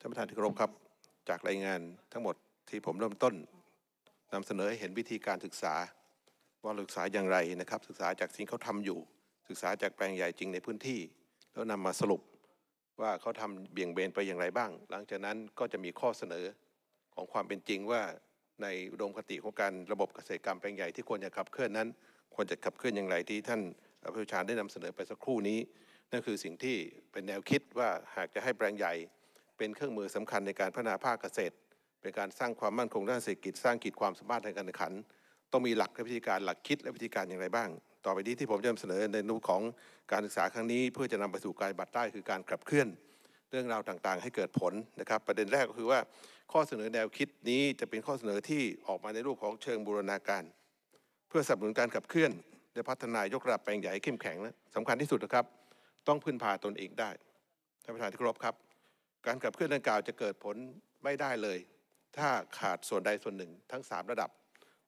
ท่านประธานที่เคารพครับจากรายงานทั้งหมดที่ผมเริ่มต้น นำเสนอให้เห็นวิธีการศึกษาว่าศึกษาอย่างไรนะครับ ศึกษาจากสิ่งเขาทำอยู่ ศึกษาจากแปลงใหญ่จริงในพื้นที่ แล้วนำมาสรุปว่าเขาทำเบี่ยงเบนไปอย่างไรบ้าง หลังจากนั้นก็จะมีข้อเสนอของความเป็นจริงว่าในอุดมคติของการระบบเกษตรกรรมแปลงใหญ่ที่ควรจะขับเคลื่อนนั้น ควรจะขับเคลื่อนอย่างไรที่ท่านผู้ชาญได้นำเสนอไปสักครู่นี้ นั่นคือสิ่งที่เป็นแนวคิดว่าหากจะให้แปลงใหญ่เป็นเครื่องมือสำคัญในการพัฒนาภาคเกษตร เป็นการสร้างความมั่นคงด้านเศรษฐกิจสร้างขีดความสามารถในการแข่งขัน ต้องมีหลักและวิธีการหลักคิดและวิธีการอย่างไรบ้าง ต่อไปนี้ที่ผมจะนำเสนอในรูปของการศึกษาครั้งนี้ เพื่อจะนำไปสู่การบัตรได้คือการขับเคลื่อน เรื่องราวต่างๆ ให้เกิดผลนะครับ ประเด็นแรกก็คือว่า ข้อเสนอแนวคิดนี้จะเป็นข้อเสนอที่ออกมาในรูปของเชิงบูรณาการ เพื่อสนับสนุนการขับเคลื่อนและพัฒนายกระดับแปลงใหญ่เข้มแข็งนะสำคัญที่สุดนะครับ ต้องพึ่งพาตนเองได้ท่านประธานที่เคารพครับการขับเคลื่อนดังกล่าวจะเกิดผลไม่ได้เลย ถ้าขาดส่วนใดส่วนหนึ่ง ทั้ง 3 ระดับ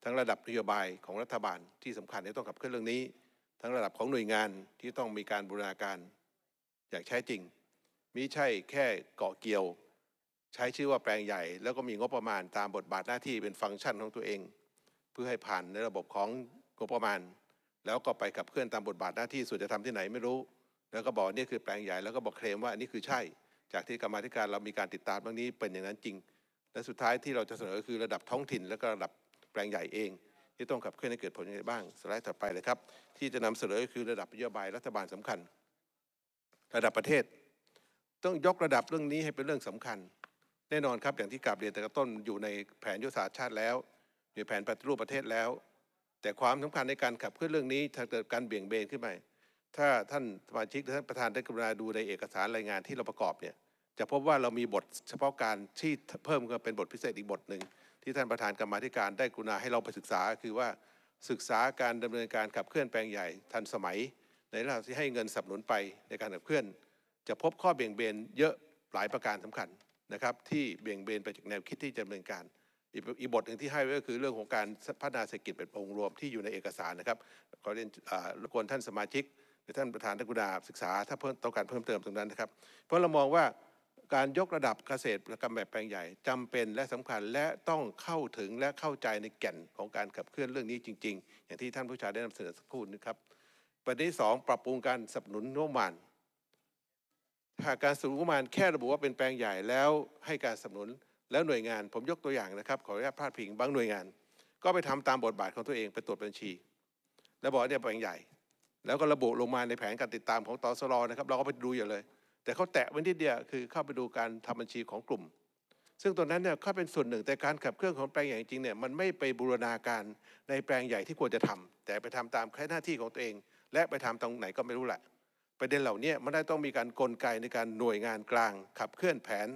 ทั้งระดับนโยบายของรัฐบาล ที่สำคัญที่ต้องขับเคลื่อนเรื่องนี้ ทั้งระดับของหน่วยงานที่ต้องมีการบูรณาการอย่างแท้จริงมิใช่แค่เกาะเกี่ยว ใช้ชื่อว่าแปลงใหญ่ แล้วก็มีงบประมาณตามบทบาทหน้าที่เป็นฟังก์ชันของตัวเอง เพื่อให้ผ่านในระบบของงบประมาณ แล้วก็ไปกับเคลื่อนตามบทบาทหน้าที่สุดจะทำที่ไหนไม่รู้ แล้วก็บอกนี่คือแปลงใหญ่แล้วก็บอกเคลมว่าอันนี้คือใช่จากที่กรรมธิการเรามีการติดตามเรื่องนี้เป็นอย่างนั้นจริงและสุดท้ายที่เราจะเสนอคือระดับท้องถิ่น และก็ระดับแปลงใหญ่เอง ที่ต้องขับเคลื่อนให้เกิดผลยังไงบ้าง สไลด์ถัดไปเลยครับ ที่จะนำเสนอคือระดับนโยบายรัฐบาลสำคัญ ระดับประเทศ ต้องยกระดับเรื่องนี้ให้เป็นเรื่องสำคัญ แน่นอนครับอย่างที่กราบเรียนแต่ต้นอยู่ในแผนยุทธศาสตร์ชาติแล้วในแผนปฏิรูปประเทศแล้ว แต่ความสำคัญในการขับเคลื่อนเรื่องนี้ถ้าเกิดการเบี่ยงเบนขึ้นไปถ้าท่านสมาชิกท่านประธานได้กรุณาดูในเอกสารรายงานที่เราประกอบเนี่ยจะพบว่าเรามีบทเฉพาะการที่เพิ่มขึ้นเป็นบทพิเศษอีกบทหนึ่งที่ท่านประธานกรรมธิการได้กรุณาให้เราไปศึกษาคือว่าศึกษาการดำเนินการขับเคลื่อนแปลงใหญ่ทันสมัย ในระดับที่ให้เงินสนับสนุนไปในการขับเคลื่อน จะพบข้อเบี่ยงเบนเยอะหลายประการสำคัญนะครับที่เบี่ยงเบนไปจากแนวคิดที่ดำเนินการ อีกบทหนึ่งที่ให้ไว้ก็คือเรื่องของการพัฒนาเศรษฐกิจเป็นองค์รวมที่อยู่ในเอกสารนะครับขอเรียนรบกวนท่านสมาชิกท่านประธานทักกุณาศึกษาถ้าเพิ่มต้องการเพิ่มเติมตรงนั้นนะครับเพราะเรามองว่าการยกระดับเกษตรกรรมแบบแปลงใหญ่ จำเป็นและสำคัญและต้องเข้าถึงและเข้าใจในแก่นของการขับเคลื่อนเรื่องนี้จริงๆ อย่างที่ท่านผู้ชายได้นำเสนอสักครู่นีครับ ประเด็นที่สองปรับปรุงการสนับสนุนงบประมาณหากการสนับสนุนงบประมาณแค่ระบุว่าเป็นแปลงใหญ่แล้วให้การสนับสนุนแล้วหน่วยงาน ผมยกตัวอย่างนะครับขออนุญาตพาดพิงบางหน่วยงาน ก็ไปทำตามบทบาทของตัวเองไปตรวจบัญชีแล้วบอกเนี่ยแปลงใหญ่แล้วก็ระบุลงมาในแผนการติดตามของตสรนะครับเราก็ไปดูอย่าเลย แต่เขาแตะไว้นิดเดียวคือเข้าไปดูการทำบัญชีของกลุ่ม ซึ่งตัวนั้นเนี่ยเขาเป็นส่วนหนึ่งแต่การขับเคลื่อนของแปลงใหญ่จริงเนี่ยมันไม่ไปบูรณาการในแปลงใหญ่ที่ควรจะทำ แต่ไปทำตามแค่หน้าที่ของตัวเอง และไปทำตรงไหนก็ไม่รู้แหละประเด็นเหล่านี้มันได้ต้องมีการกลไกในการหน่วยงานกลาง ขับเคลื่อนแผน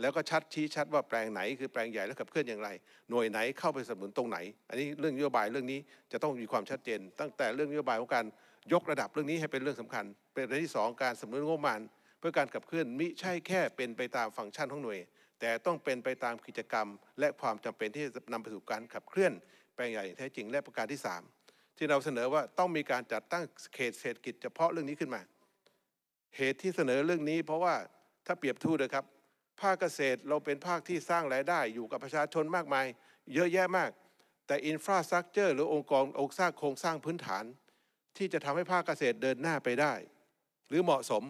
แล้วก็ชัดชี้ชัดว่าแปลงไหนคือแปลงใหญ่และขับเคลื่อนอย่างไร หน่วยไหนเข้าไปสนับสนุนตรงไหน อันนี้เรื่องนโยบายเรื่องนี้จะต้องมีความชัดเจน ตั้งแต่เรื่องนโยบายของการยกระดับเรื่องนี้ให้เป็นเรื่องสำคัญเป็นรื่องที่ 2 การสำรวจงบประมาณเพื่อการขับเคลื่อนมิใช่แค่เป็นไปตามฟังก์ชันของหน่วย แต่ต้องเป็นไปตามกิจกรรม และความจำเป็นที่จะนำไปสู่การขับเคลื่อนแปอย่างแท้จริงและประการที่ 3 ที่เราเสนอว่าต้องมีการจัดตั้งเขตเศรษฐกิจเฉพาะเรื่องนี้ขึ้นมา เหตุที่เสนอเรื่องนี้ เพราะว่าถ้าเปรียบทูดนะครับภาคเกษตรเราเป็นภาคที่สร้างรายได้อยู่กับประชาชนมากมาย เยอะแยะมาก แต่อินฟราสตรักเจอร์หรือองค์กรองค์สร้างโครงสร้างพื้นฐานที่จะทำให้ภาคเกษตรเดินหน้าไปได้ หรือเหมาะสม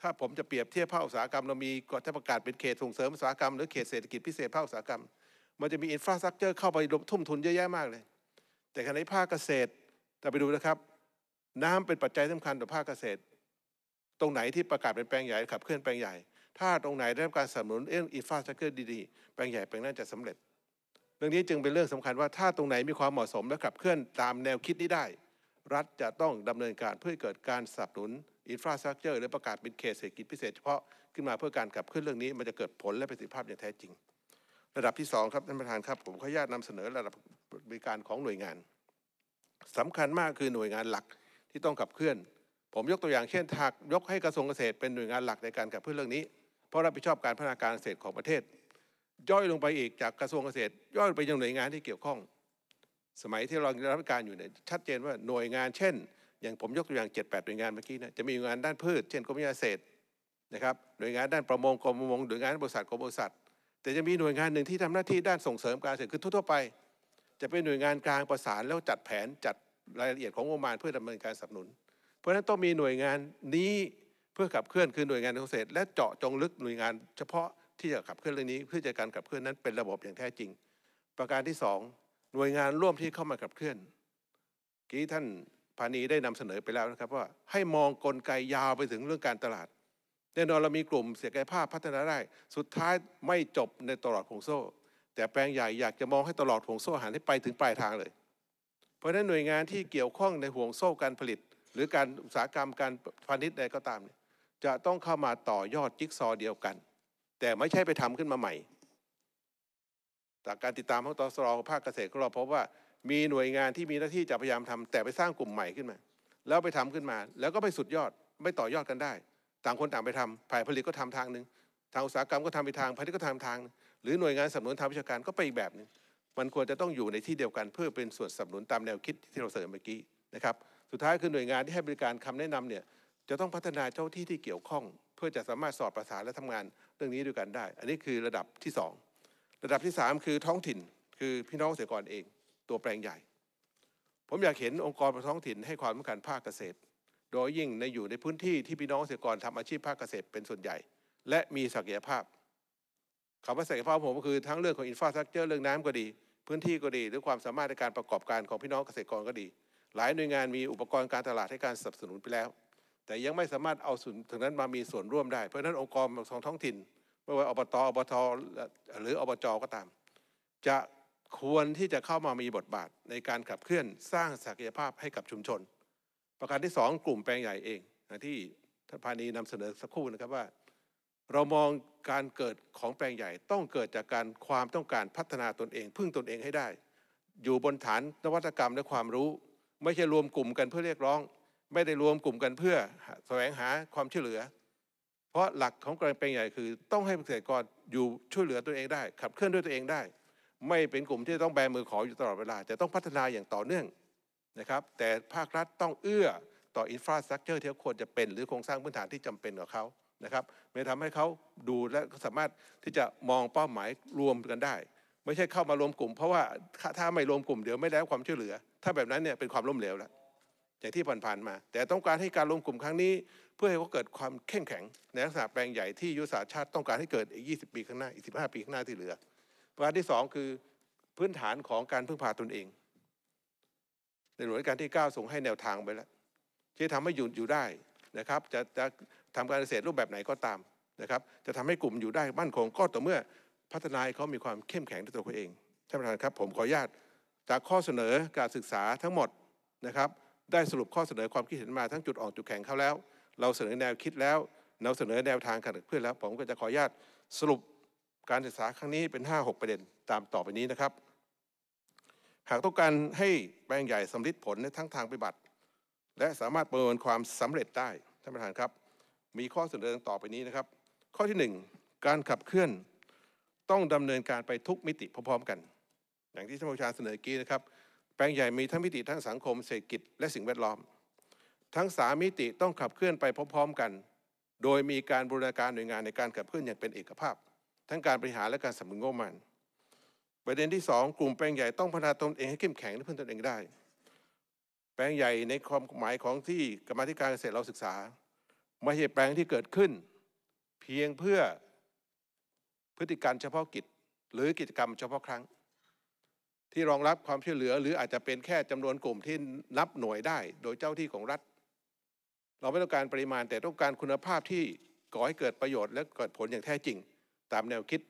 ถ้าผมจะเปรียบเทียบภาคอุตสาหกรรม เรามีก่อนจะประกาศเป็นเขตส่งเสริมอุตสาหกรรม หรือเขตเศรษฐกิจพิเศษภาคอุตสาหกรรม มันจะมีอินฟราสตรักเจอร์เข้าไปทุ่มทุนเยอะแยะมากเลย แต่ขณะนีภาคเกษตรแต่ไปดูนะครับ น้ำเป็นปัจจัยสำคัญต่อภาคเกษตร ตรงไหนที่ประกาศเป็นแปลงใหญ่ขับเคลื่อนแปลงใหญ่ ถ้าตรงไหนได้รับการสนับสนุนเอ็นออินฟราสตรักเจอร์ดี ๆ แปลงใหญ่แปลงนั้นจะสำเร็จ เรื่องนี้จึงเป็นเรื่องสำคัญว่าถ้าตรงไหนมีความเหมาะสมและขับเคลื่อนตามแนวคิดนี้ได้รัฐจะต้องดำเนินการเพื่อเกิดการสนับสนุนอินฟราสตรักเจอร์หรือประกาศเป็นเขตเศรษฐกิจพิเศษเฉพาะขึ้นมาเพื่อการขับเคลื่อนเรื่องนี้ มันจะเกิดผลและประสิทธิภาพอย่างแท้จริง ระดับที่ 2 ครับท่านประธานครับผมขออนุญาตนำเสนอระดับบริการของหน่วยงาน สำคัญมากคือหน่วยงานหลักที่ต้องขับเคลื่อน ผมยกตัวอย่างเช่นถักยกให้กระทรวงเกษตรเป็นหน่วยงานหลักในการขับเคลื่อนเรื่องนี้ เพราะรับผิดชอบการพัฒนาการเกษตรของประเทศ ย่อยลงไปอีกจากกระทรวงเกษตร ย่อยไปยังหน่วยงานที่เกี่ยวข้องสมัยที่เราได้รับการอยู่เนี่ยชัดเจนว่าหน่วยงานเช่นอย่างผมยกตัวอย่าง78 หน่วยงานเมื่อกี้นะจะมีหน่วยงานด้านพืชเช่นกรมยาเศษนะครับหน่วยงานด้านประมงกรมประมงหน่วยงานบริษัทกรมบริษัทแต่จะมีหน่วยงานหนึ่งที่ทำหน้าที่ด้านส่งเสริมการเกษตรคือทั่วๆไป จะเป็นหน่วยงานกลางประสานแล้วจัดแผนจัดรายละเอียดของงบประมาณเพื่อดำเนินการสนับสนุน เพราะฉะนั้นต้องมีหน่วยงานนี้เพื่อขับเคลื่อนคือหน่วยงานเกษตรและเจาะจงลึกหน่วยงาน เฉพาะที่จะขับเคลื่อนเรื่องนี้เพื่อจะการขับเคลื่อนนั้นเป็นระบบอย่างแท้จริง ประการที่ 2หน่วยงานร่วมที่เข้ามากับเคลื่อนกี้ท่านพานีได้นำเสนอไปแล้วนะครับ ว่าให้มองกลไกยาวไปถึงเรื่องการตลาด แน่นอนเรามีกลุ่มเสียกายภาพพัฒนาได้สุดท้ายไม่จบในตลอดห่วงโซ่ แต่แปลงใหญ่อยากจะมองให้ตลอดห่วงโซ่หันให้ไปถึงปลายทางเลย เพราะฉะนั้นหน่วยงานที่เกี่ยวข้องในห่วงโซ่การผลิต หรือการอุตสาหกรรมการพาณิชย์ใดก็ตาม จะต้องเข้ามาต่อยอดจิ๊กซอเดียวกัน แต่ไม่ใช่ไปทำขึ้นมาใหม่จากการติดตามของตสรภาคเกษตรของเราพบว่ามีหน่วยงานที่มีหน้าที่จะพยายามทำ แต่ไปสร้างกลุ่มใหม่ขึ้นมาแล้วไปทำขึ้นมา แล้วก็ไปสุดยอดไม่ต่อยอดกันได้ ต่างคนต่างไปทำฝ่ายผลิตก็ทำทางหนึ่งทางอุตสาหกรรมก็ทำไปทางพาณิชย์ก็ทำทางหรือหน่วยงานสนับสนุนทางวิชาการก็ไปอีกแบบหนึ่งมันควรจะต้องอยู่ในที่เดียวกันเพื่อเป็นส่วนสนับสนุนตามแนวคิดที่เราเสนอเมื่อกี้นะครับสุดท้ายคือหน่วยงานที่ให้บริการคำแนะนำเนี่ยจะต้องพัฒนาเจ้าที่ที่เกี่ยวข้อง เพื่อจะสามารถสอดประสานและทำงานเรื่องนี้ด้วยกันได้ อันนี้คือระดับที่ 2ระดับที่ 3 คือท้องถิ่น คือพี่น้องเกษตรกรเอง ตัวแปลงใหญ่ ผมอยากเห็นองค์กรท้องถิ่นให้ความสำคัญภาคเกษตร โดยยิ่งในอยู่ในพื้นที่ ที่พี่น้องเกษตรกรทำอาชีพภาคเกษตรเป็นส่วนใหญ่ และมีศักยภาพคำว่าศักยภาพผมก็คือทั้งเรื่องของอินฟราสตรักเจอร์เรื่องน้ำก็ดี พื้นที่ก็ดี หรือความสามารถในการประกอบการของพี่น้องเกษตรกรก็ดี หลายหน่วยงานมีอุปกรณ์การตลาดให้การสนับสนุนไปแล้ว แต่ยังไม่สามารถเอาส่วนถึงนั้นมามีส่วนร่วมได้เพราะนั้นองค์กรของท้องถิ่นไม่ว่าอบตอบทหรืออบจ ก็ตาม จะควรที่จะเข้ามามีบทบาทในการขับเคลื่อนสร้างศักยภาพให้กับชุมชน ประการที่ 2 กลุ่มแปลงใหญ่เอง ที่ท่านพานีนำเสนอสักครู่นะครับว่า เรามองการเกิดของแปลงใหญ่ต้องเกิดจากการความต้องการพัฒนาตนเอง พึ่งตนเองให้ได้ อยู่บนฐานนวัตกรรมและความรู้ ไม่ใช่รวมกลุ่มกันเพื่อเรียกร้อง ไม่ได้รวมกลุ่มกันเพื่อแสวงหาความช่วยเหลือเพราะหลักของการเป็นใหญ่คือ ต้องให้เกษตรกรอยู่ช่วยเหลือตัวเองได้ ขับเคลื่อนด้วยตัวเองได้ ไม่เป็นกลุ่มที่ต้องแบมือขออยู่ตลอดเวลา แต่ต้องพัฒนาอย่างต่อเนื่องนะครับแต่ภาครัฐต้องเอื้อต่ออินฟราสตรักเจอร์ที่ควรจะเป็นหรือโครงสร้างพื้นฐานที่จำเป็นกับเขานะครับไม่ทำให้เขาดูและสามารถที่จะมองเป้าหมายรวมกันได้ ไม่ใช่เข้ามารวมกลุ่ม เพราะว่าถ้าไม่รวมกลุ่มเดี๋ยวไม่ได้ความช่วยเหลือ ถ้าแบบนั้นเนี่ยเป็นความล้มเหลวแล้วย่างที่ผ่านๆมา แต่ต้องการให้การรวมกลุ่มครั้งนี้ เพื่อให้เขาเกิดความเข้มแข็งในลักษณะแปลงใหญ่ที่ยุทธศาสตร์ชาติต้องการให้เกิดอีก 20 ปีข้างหน้าอีก15ปีข้างหน้าที่เหลือประการที่ 2 คือพื้นฐานของการพึ่งพาตนเองในหลวงการที่9ส่งให้แนวทางไปแล้วที่ทำให้อยู่อยู่ได้นะครับ จะจะทำการเกษตรรูปแบบไหนก็ตามนะครับ จะทำให้กลุ่มอยู่ได้มั่นคงก็ต่อเมื่อพัฒนาเขามีความเข้มแข็งด้วยตัวเขาเองท่านประธานครับ ผมขออนุญาตจากข้อเสนอการศึกษาทั้งหมดนะครับได้สรุปข้อเสนอความคิดเห็นมาทั้งจุดอ่อนจุดแข็งเขาแล้วเราเสนอแนวคิดแล้ว เราเสนอแนวทางการเพื่อนแล้ว ผมก็จะขออนุญาตสรุปการศึกษาครั้งนี้เป็น 5-6 ประเด็นตามต่อไปนี้นะครับ หากต้องการให้แปลงใหญ่สำลิดผลในทั้งทางปฏิบัติ และสามารถประเมินความสำเร็จได้ท่านประธานครับ มีข้อเสนอต่อไปนี้นะครับ ข้อที่ 1 การขับเคลื่อน ต้องดำเนินการไปทุกมิติพร้อมๆกัน อย่างที่ท่านประธาเสนอกี้นะครับแปลงใหญ่มีทั้งมิติทั้งสังคมเศรษฐกิจและสิ่งแวดล้อม ทั้งสามิติต้องขับเคลื่อนไปพร้อมๆกัน โดยมีการบูรณาการหน่วยงานในการขับเคลื่อนอย่างเป็นเอกภาพ ทั้งการบริหารและการสำรึงบมัน ประเด็นที่ 2 กลุ่มแปลงใหญ่ต้องพัฒนาตนเองให้เข้มแข็งและพึ่งตนเองได้ แปลงใหญ่ในความหมายของที่กรรมธิการเกษตรเราศึกษาไม่ใช่แปลงที่เกิดขึ้น เพียงเพื่อพฤติการเฉพาะกิจ หรือกิจกรรมเฉพาะครั้งที่รองรับความช่วยเหลือ หรืออาจจะเป็นแค่จำนวนกลุ่มที่นับหน่วยได้โดยเจ้าที่ของรัฐ เราไม่ต้องการปริมาณ แต่ต้องการคุณภาพที่ก่อให้เกิดประโยชน์และเกิดผลอย่างแท้จริง ตามแนวคิด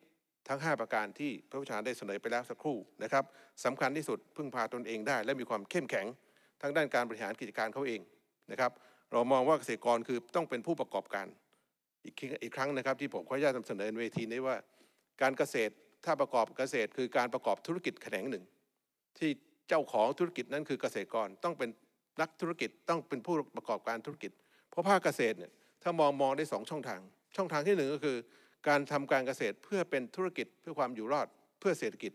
ทั้ง 5 ประการที่พระผู้ชาได้เสนอไปแล้วสักครู่นะครับสำคัญที่สุดพึ่งพาตนเองได้ และมีความเข้มแข็งทั้งด้านการบริหารกิจการเขาเองนะครับ เรามองว่าเกษตรกรคือต้องเป็นผู้ประกอบการอีกอีกครั้งนะครับ ที่ผมขออนุญาตนำเสนอในเวทีนี้ว่าการเกษตรถ้าประกอบเกษตร คือการประกอบธุรกิจแขนงหนึ่งที่เจ้าของธุรกิจนั้นคือเกษตรกรต้องเป็นนักธุรกิจต้องเป็นผู้ประกอบการธุรกิจเพราะภาคเกษตรเนี่ยถ้ามองมองได้สองช่องทาง ช่องทางที่หนึ่งก็คือการทำการเกษตรเพื่อเป็นธุรกิจเพื่อความอยู่รอดเพื่อเศรษฐกิจ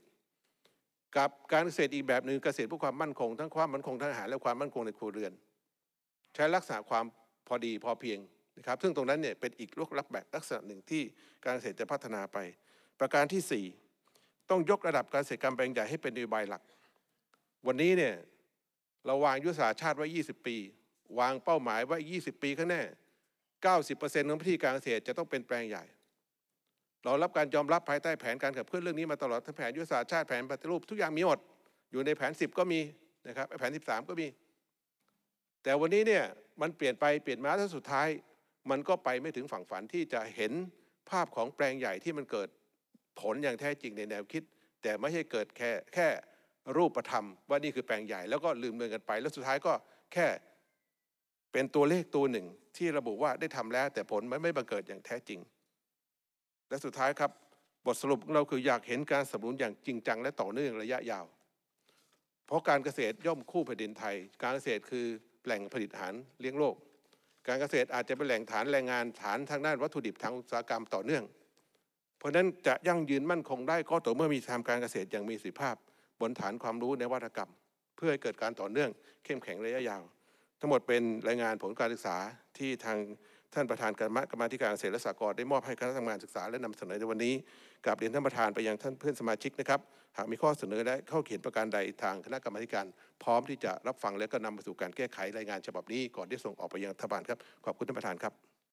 กับการเกษตรอีกแบบหนึ่งเกษตรเพื่อความมั่นคงทั้งความมั่นคงทางอาหารและความมั่นคงในครัวเรือน ใช้รักษาความพอดีพอเพียงนะครับซึ่งตรงนั้นเนี่ยเป็นอีกลูกลักแบบลักษณะหนึ่งที่การเกษตรจะพัฒนาไป ประการที่ 4 ต้องยกระดับการเกษตรกรรมแปลงใหญ่ให้เป็นนโยบายหลักวันนี้เนี่ยเราวางยุทธศาสตร์ชาติไว้20 ปี วางเป้าหมายไว้20 ปีข้างหน้า90%ของพื้นที่การเกษตรจะต้องเป็นแปลงใหญ่ เรารับการยอมรับภายใต้แผนการขับเคลื่อนเรื่องนี้มาตลอดทั้งแผนยุทธศาสตร์ชาติแผนปฏิรูปทุกอย่างมีหมด อยู่ในแผน 10 ก็มีนะครับแผน 13 ก็มี แต่วันนี้เนี่ยมันเปลี่ยนไปเปลี่ยนมาแล้วสุดท้าย มันก็ไปไม่ถึงฝั่งฝันที่จะเห็นภาพของแปลงใหญ่ที่มันเกิด ผลอย่างแท้จริงในแนวคิด แต่ไม่ใช่เกิดแค่แค่รูปธรรมว่านี่คือแปลงใหญ่แล้วก็ลืมเลือนกันไปแล้วสุดท้ายก็แค่ เป็นตัวเลขตัวหนึ่งที่ระบุว่าได้ทำแล้ว แต่ผลมันไม่บังเกิดอย่างแท้จริง และสุดท้ายครับบทสรุปของเราคืออยากเห็นการสนับสนุนอย่างจริงจังและต่อเนื่องระยะยาว เพราะการเกษตรย่อมคู่แผ่นดินไทย การเกษตรคือแหล่งผลิตอาหารเลี้ยงโลก การเกษตรอาจจะเป็นแหล่งฐานแรงงานฐานทางด้านวัตถุดิบทางอุตสาหกรรมต่อเนื่อง เพราะนั้นจะยั่งยืนมั่นคงได้ก็ต่อเมื่อมีทาการเกษตรอย่างมีสิทธิภาพบนฐานความรู้ในวัฒกรรม เพื่อให้เกิดการต่อเนื่องเข้มแข็งระยะยาว ทั้งหมดเป็นรายงานผลการศึกษาที่ทางท่านประธานกรรมมธิการเศรษฐศาสตร์ได้มอบให้คณะทำงานศึกษาและนำเสนอในวันนี้กับเรียนท่านประธานไปยังท่านเพื่อนสมาชิกนะครับ หากมีข้อเสนอและข้อเขียนประการใดทางคณะกรรมธิการพร้อมที่จะรับฟังและก็นำไปสู่การแก้ไขรายงานฉบับนี้ก่อนที่ส่งออกไปยังรัฐบาลครับขอบคุณท่านประธานครับ